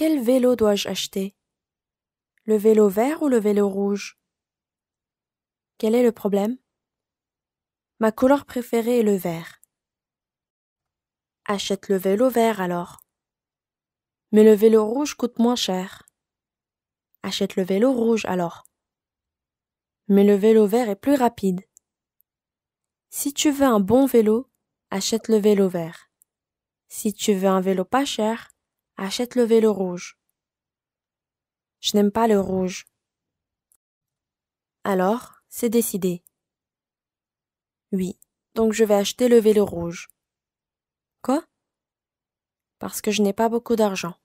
Quel vélo dois-je acheter Le vélo vert ou le vélo rouge Quel est le problème Ma couleur préférée est le vert. Achète le vélo vert alors. Mais le vélo rouge coûte moins cher. Achète le vélo rouge alors. Mais le vélo vert est plus rapide. Si tu veux un bon vélo, achète le vélo vert. Si tu veux un vélo pas cher, Achète le vélo rouge. Je n'aime pas le rouge. Alors, c'est décidé. Oui, donc je vais acheter le vélo rouge. Quoi? Parce que je n'ai pas beaucoup d'argent.